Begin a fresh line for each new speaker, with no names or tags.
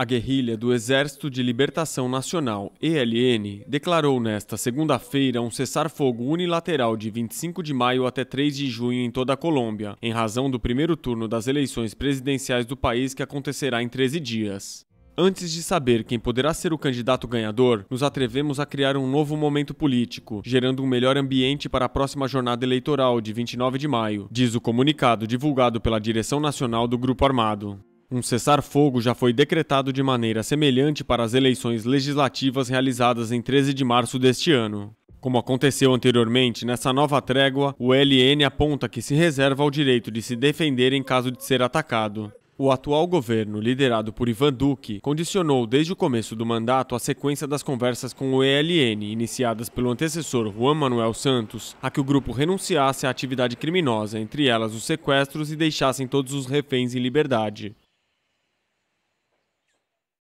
A guerrilha do Exército de Libertação Nacional, ELN, declarou nesta segunda-feira um cessar-fogo unilateral de 25 de maio até 3 de junho em toda a Colômbia, em razão do primeiro turno das eleições presidenciais do país que acontecerá em 13 dias. Antes de saber quem poderá ser o candidato ganhador, nos atrevemos a criar um novo momento político, gerando um melhor ambiente para a próxima jornada eleitoral de 29 de maio, diz o comunicado divulgado pela Direção Nacional do Grupo Armado. Um cessar-fogo já foi decretado de maneira semelhante para as eleições legislativas realizadas em 13 de março deste ano. Como aconteceu anteriormente, nessa nova trégua, o LN aponta que se reserva ao direito de se defender em caso de ser atacado. O atual governo, liderado por Ivan Duque, condicionou desde o começo do mandato a sequência das conversas com o ELN, iniciadas pelo antecessor Juan Manuel Santos, a que o grupo renunciasse à atividade criminosa, entre elas os sequestros, e deixassem todos os reféns em liberdade.